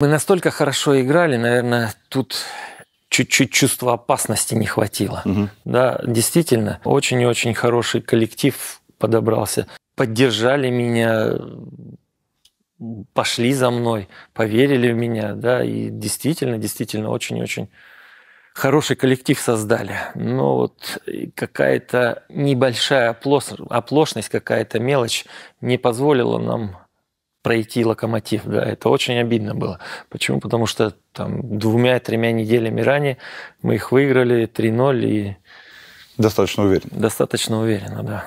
Мы настолько хорошо играли, наверное, тут чуть-чуть чувства опасности не хватило. Угу. Да, действительно, очень и очень хороший коллектив подобрался. Поддержали меня, пошли за мной, поверили в меня, да, и действительно, действительно, очень-очень хороший коллектив создали. Но вот какая-то небольшая оплошность, какая-то мелочь не позволила нам пройти локомотив. Да, это очень обидно было. Почему? Потому что там двумя-тремя неделями ранее мы их выиграли 3-0 и... Достаточно уверенно. Достаточно уверенно, да.